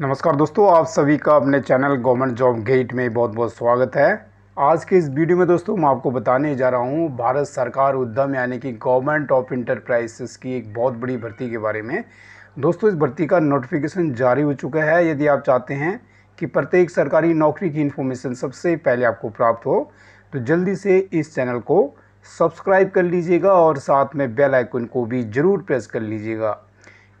नमस्कार दोस्तों आप सभी का अपने चैनल गवर्नमेंट जॉब गेट में बहुत बहुत स्वागत है आज के इस वीडियो में दोस्तों मैं आपको बताने जा रहा हूँ भारत सरकार उद्यम यानी कि गवर्नमेंट ऑफ इंटरप्राइजेस की एक बहुत बड़ी भर्ती के बारे में दोस्तों इस भर्ती का नोटिफिकेशन जारी हो चुका है यदि आप चाहते हैं कि प्रत्येक सरकारी नौकरी की इन्फॉर्मेशन सबसे पहले आपको प्राप्त हो तो जल्दी से इस चैनल को सब्सक्राइब कर लीजिएगा और साथ में बेल आइकन को भी ज़रूर प्रेस कर लीजिएगा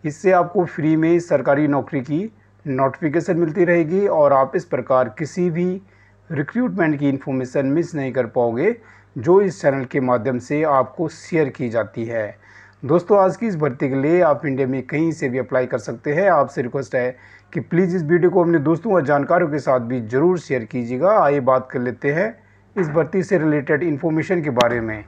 इससे आपको फ्री में सरकारी नौकरी की नोटिफिकेशन मिलती रहेगी और आप इस प्रकार किसी भी रिक्रूटमेंट की इन्फॉर्मेशन मिस नहीं कर पाओगे जो इस चैनल के माध्यम से आपको शेयर की जाती है दोस्तों आज की इस भर्ती के लिए आप इंडिया में कहीं से भी अप्लाई कर सकते हैं आपसे रिक्वेस्ट है कि प्लीज़ इस वीडियो को अपने दोस्तों और जानकारों के साथ भी ज़रूर शेयर कीजिएगा आइए बात कर लेते हैं इस भर्ती से रिलेटेड इन्फॉर्मेशन के बारे में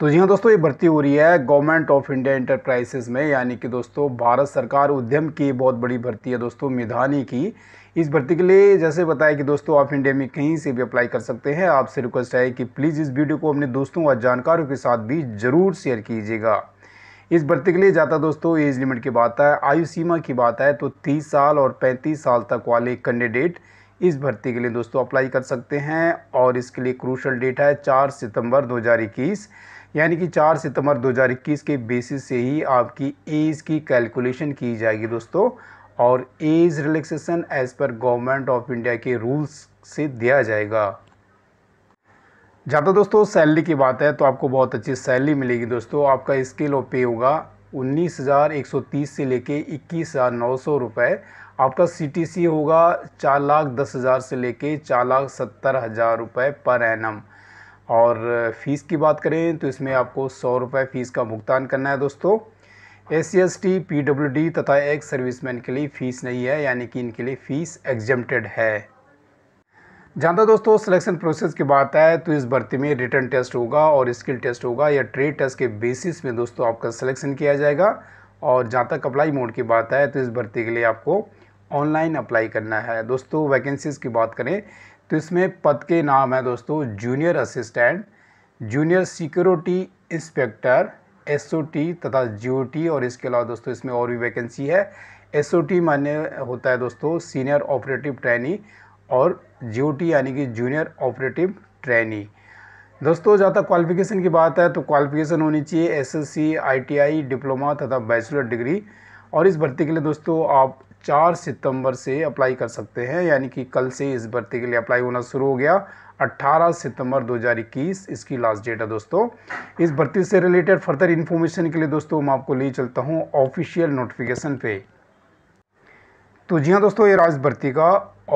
तो जी हाँ दोस्तों ये भर्ती हो रही है गवर्नमेंट ऑफ इंडिया इंटरप्राइजेस में यानी कि दोस्तों भारत सरकार उद्यम की बहुत बड़ी भर्ती है दोस्तों मिधानी की इस भर्ती के लिए जैसे बताया कि दोस्तों आप इंडिया में कहीं से भी अप्लाई कर सकते हैं आपसे रिक्वेस्ट है कि प्लीज़ इस वीडियो को अपने दोस्तों और जानकारों के साथ भी ज़रूर शेयर कीजिएगा इस भर्ती के लिए जाता दोस्तों एज लिमिट की बात है आयु सीमा की बात है तो तीस साल और पैंतीस साल तक वाले कैंडिडेट इस भर्ती के लिए दोस्तों अप्लाई कर सकते हैं और इसके लिए क्रूशल डेट है चार सितंबर दो हज़ार इक्कीस यानी कि 4 सितंबर 2021 के बेसिस से ही आपकी एज की कैलकुलेशन की जाएगी दोस्तों और एज रिलैक्सेशन एज पर गवर्नमेंट ऑफ इंडिया के रूल्स से दिया जाएगा ज़्यादा दोस्तों सैलरी की बात है तो आपको बहुत अच्छी सैलरी मिलेगी दोस्तों आपका स्किल और पे होगा उन्नीस हज़ार एक सौ तीस से लेके इक्कीस हज़ार नौ सौ रुपये आपका सीटीसी होगा चार लाख दस हज़ार से लेके चार लाख सत्तर हज़ार रुपये पर एनम और फ़ीस की बात करें तो इसमें आपको सौ रुपये फ़ीस का भुगतान करना है दोस्तों S C S T P W D तथा एक सर्विसमैन के लिए फ़ीस नहीं है यानी कि इनके लिए फ़ीस एग्जम्प्टेड है जहाँ तक दोस्तों सिलेक्शन प्रोसेस की बात है तो इस भर्ती में रिटर्न टेस्ट होगा और स्किल टेस्ट होगा या ट्रेड टेस्ट के बेसिस में दोस्तों आपका सिलेक्शन किया जाएगा और जहाँ तक अप्लाई मोड की बात है तो इस भर्ती के लिए आपको ऑनलाइन अप्लाई करना है दोस्तों वैकेंसीज़ की बात करें तो इसमें पद के नाम है दोस्तों junior assistant junior security inspector SOT तथा जीओटी और इसके अलावा दोस्तों इसमें और भी वैकेंसी है एसओटी मान्य होता है दोस्तों सीनियर ऑपरेटिव ट्रेनी और जीओटी यानी कि जूनियर ऑपरेटिव ट्रेनी दोस्तों जहाँ तक क्वालिफिकेशन की बात है तो क्वालिफिकेशन होनी चाहिए एसएससी, आईटीआई, डिप्लोमा तथा बैचलर डिग्री और इस भर्ती के लिए दोस्तों आप चार सितंबर से अप्लाई कर सकते हैं यानी कि कल से इस भर्ती के लिए अप्लाई होना शुरू हो गया 18 सितंबर 2021 इसकी लास्ट डेट है दोस्तों इस भर्ती से रिलेटेड फर्दर इन्फॉर्मेशन के लिए दोस्तों मैं आपको ले चलता हूँ ऑफिशियल नोटिफिकेशन पे तो जी हाँ दोस्तों ये राज भर्ती का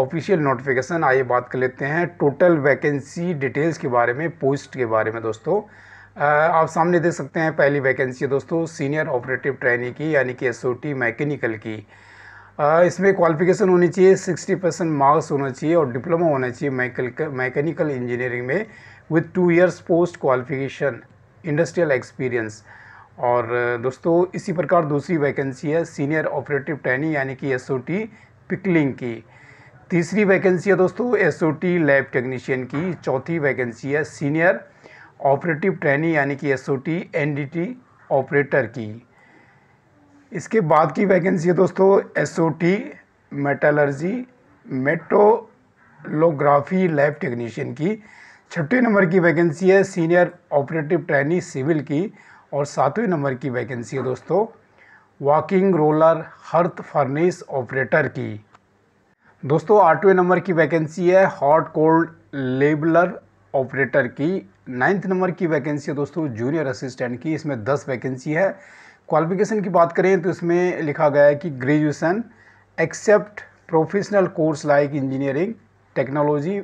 ऑफिशियल नोटिफिकेशन आइए बात कर लेते हैं टोटल वैकेंसी डिटेल्स के बारे में पोस्ट के बारे में दोस्तों आप सामने देख सकते हैं पहली वैकेंसी है दोस्तों सीनियर ऑपरेटिव ट्रेनिंग की यानी कि एस मैकेनिकल की इसमें क्वालिफिकेशन होनी चाहिए सिक्सटी परसेंट मार्क्स होना चाहिए और डिप्लोमा होना चाहिए मैकेनिकल इंजीनियरिंग में with two years post qualification industrial experience और दोस्तों इसी प्रकार दूसरी वैकेंसी है सीनियर ऑपरेटिव ट्रेनिंग यानी कि एस पिकलिंग की तीसरी वैकेंसी है दोस्तों एस लैब टेक्नीशियन की चौथी वैकेंसी है सीनियर ऑपरेटिव ट्रेनिंग यानी कि एस ओ ऑपरेटर की इसके बाद की वैकेंसी है दोस्तों S O T metallurgy metallography lab technician की छठे नंबर की वैकेंसी है सीनियर ऑपरेटिव ट्रेनी सिविल की और सातवें नंबर की वैकेंसी है दोस्तों walking roller hearth furnace operator की दोस्तों आठवें नंबर की वैकेंसी है हॉट कोल्ड लेबलर ऑपरेटर की नाइन्थ नंबर की वैकेंसी है दोस्तों जूनियर असिस्टेंट की इसमें दस वैकेंसी है क्वालिफिकेशन की बात करें तो इसमें लिखा गया है कि graduation except professional course like engineering technology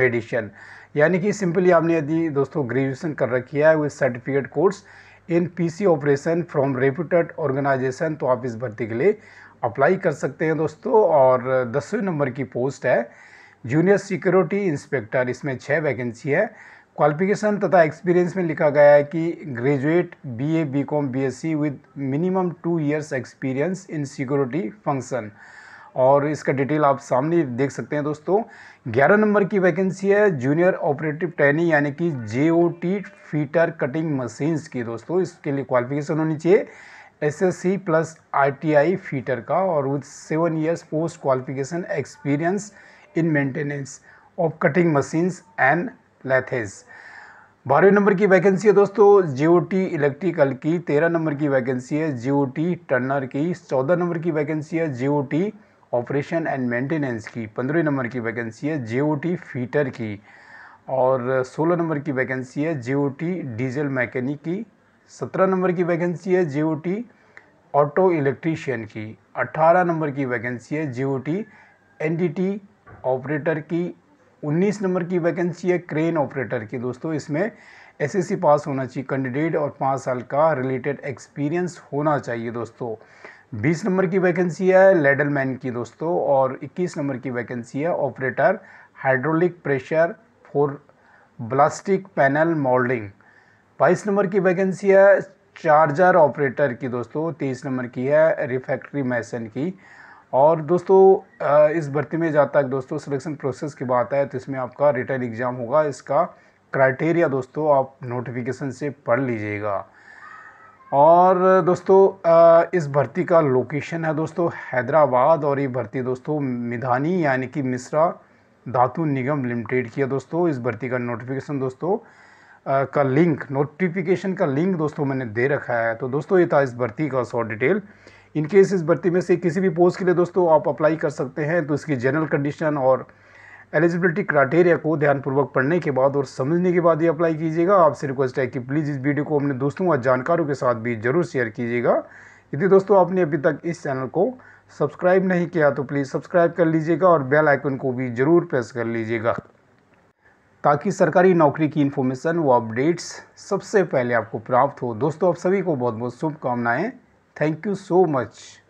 medicine यानी कि सिंपली आपने यदि दोस्तों ग्रेजुएसन कर रखी है with certificate course in PC operation from reputed organisation तो आप इस भर्ती के लिए अप्लाई कर सकते हैं दोस्तों और दसवें नंबर की पोस्ट है जूनियर सिक्योरिटी इंस्पेक्टर इसमें छः वैकेंसी है क्वालिफिकेशन तथा एक्सपीरियंस में लिखा गया है कि graduate B A B com B S C with minimum two years experience in security function और इसका डिटेल आप सामने देख सकते हैं दोस्तों 11 नंबर की वैकेंसी है जूनियर ऑपरेटिव ट्रेनिंग यानी कि J O T fitter cutting machines की दोस्तों इसके लिए क्वालिफिकेशन होनी चाहिए S S C plus R T I fitter का और with seven years post qualification experience in maintenance of cutting machines and lathes बारहवें नंबर की वैकेंसी है दोस्तों जीओटी इलेक्ट्रिकल की तेरह नंबर की वैकेंसी है जीओटी टर्नर की चौदह नंबर की वैकेंसी है जीओटी ऑपरेशन एंड मेंटेनेंस की पंद्रह नंबर की वैकेंसी है जीओटी फीटर की और सोलह नंबर की वैकेंसी है जीओटी डीजल मैकेनिक की सत्रह नंबर की वैकेंसी है जीओटी ऑटो इलेक्ट्रीशियन की अट्ठारह नंबर की वैकेंसी है जीओटी एनडीटी ऑपरेटर की 19 नंबर की वैकेंसी है क्रेन ऑपरेटर की दोस्तों इसमें एसएससी पास होना चाहिए कैंडिडेट और पाँच साल का रिलेटेड एक्सपीरियंस होना चाहिए दोस्तों बीस नंबर की वैकेंसी है लेडल मैन की दोस्तों और इक्कीस नंबर की वैकेंसी है operator hydraulic pressure for plastic panel moulding बाईस नंबर की वैकेंसी है चार्जर ऑपरेटर की दोस्तों तेईस नंबर की है रिफैक्ट्री मैसन की और दोस्तों इस भर्ती में जहाँ तक दोस्तों सिलेक्शन प्रोसेस की बात है तो इसमें आपका रिटर्न एग्ज़ाम होगा इसका क्राइटेरिया दोस्तों आप नोटिफिकेशन से पढ़ लीजिएगा और दोस्तों इस भर्ती का लोकेशन है दोस्तों हैदराबाद और ये भर्ती दोस्तों मिधानी यानी कि मिश्रा धातु निगम लिमिटेड की है दोस्तों इस भर्ती का नोटिफिकेशन दोस्तों का लिंक नोटिफिकेशन का लिंक दोस्तों मैंने दे रखा है तो दोस्तों ये था इस भर्ती का सौ डिटेल इनकेस इस भर्ती में से किसी भी पोस्ट के लिए दोस्तों आप अप्लाई कर सकते हैं तो इसकी जनरल कंडीशन और एलिजिबिलिटी क्राइटेरिया को ध्यानपूर्वक पढ़ने के बाद और समझने के बाद ही अप्लाई कीजिएगा आपसे रिक्वेस्ट है कि प्लीज़ इस वीडियो को अपने दोस्तों और जानकारों के साथ भी जरूर शेयर कीजिएगा यदि दोस्तों आपने अभी तक इस चैनल को सब्सक्राइब नहीं किया तो प्लीज़ सब्सक्राइब कर लीजिएगा और बेल आइकन को भी ज़रूर प्रेस कर लीजिएगा ताकि सरकारी नौकरी की इन्फॉर्मेशन व अपडेट्स सबसे पहले आपको प्राप्त हो दोस्तों आप सभी को बहुत बहुत शुभकामनाएँ Thank you so much.